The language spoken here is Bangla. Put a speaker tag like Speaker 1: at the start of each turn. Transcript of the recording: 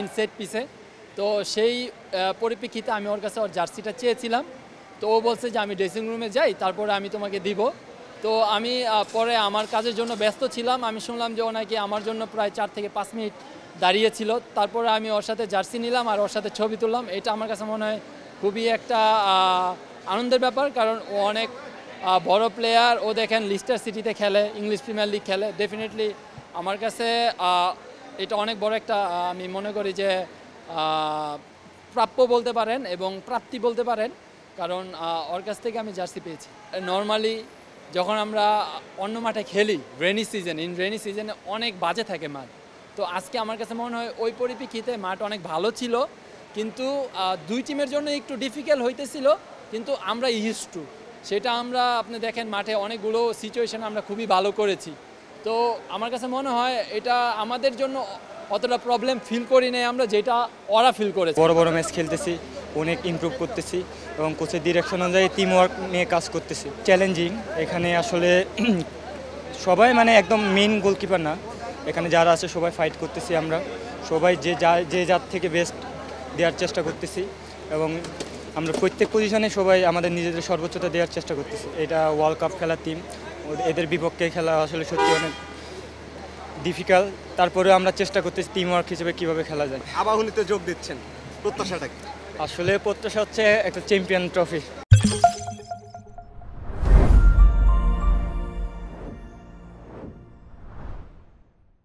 Speaker 1: ইনসেট পিসে তো সেই পরিপ্রেক্ষিতে আমি ওর কাছে ওর জার্সিটা চেয়েছিলাম তো ও বলছে যে আমি ড্রেসিং রুমে যাই তারপরে আমি তোমাকে দিব তো আমি পরে আমার কাজের জন্য ব্যস্ত ছিলাম আমি শুনলাম যে ও নাকি আমার জন্য প্রায় চার থেকে পাঁচ মিনিট দাঁড়িয়েছিল তারপরে আমি ওর সাথে জার্সি নিলাম আর ওর সাথে ছবি তুললাম এটা আমার কাছে মনে হয় খুবই একটা আনন্দের ব্যাপার কারণ ও অনেক বড় প্লেয়ার ও দেখেন লিস্টার সিটিতে খেলে ইংলিশ প্রিমিয়ার লিগ খেলে ডেফিনেটলি আমার কাছে এটা অনেক বড় একটা আমি মনে করি যে প্রাপ্য বলতে পারেন এবং প্রাপ্তি বলতে পারেন কারণ ওর কাছ থেকে আমি জার্সি পেয়েছি নর্মালি যখন আমরা অন্য মাঠে খেলি রেনি সিজন ইন রেনি সিজনে অনেক বাজে থাকে মাঠ তো আজকে আমার কাছে মনে হয় ওই পরিপ্রেক্ষিতে মাঠ অনেক ভালো ছিল কিন্তু দুই টিমের জন্য একটু ডিফিকাল্ট হইতেছিল কিন্তু আমরা ইস্টু সেটা আমরা আপনি দেখেন মাঠে অনেকগুলো সিচুয়েশন আমরা খুবই ভালো করেছি তো আমার কাছে মনে হয় এটা আমাদের জন্য অতটা প্রবলেম ফিল করি নাই আমরা যেটা
Speaker 2: ওরা ফিল করে বড় বড় ম্যাচ খেলতেছি অনেক ইমপ্রুভ করতেছি এবং কোচের ডিরেকশন অনুযায়ী টিম ওয়ার্ক নিয়ে কাজ করতেছি চ্যালেঞ্জিং এখানে আসলে সবাই মানে একদম মেন গোলকিপার না এখানে যারা আছে সবাই ফাইট করতেছি আমরা সবাই যে যা যে যার থেকে বেস্ট দেওয়ার চেষ্টা করতেছি এবং আমরা প্রত্যেক পজিশনে সবাই আমাদের নিজেদের সর্বোচ্চতা দেওয়ার চেষ্টা করতেছি এটা ওয়ার্ল্ড কাপ খেলার টিম এদের বিপক্ষে খেলা আসলে সত্যি অনেক ডিফিকাল্ট তারপরে আমরা চেষ্টা করতেছি টিম ওয়ার্ক হিসেবে কীভাবে খেলা যায় আবাহনীতে যোগ দিচ্ছেন প্রত্যাশাটা আসলে প্রত্যাশা হচ্ছে একটা চ্যাম্পিয়ন ট্রফি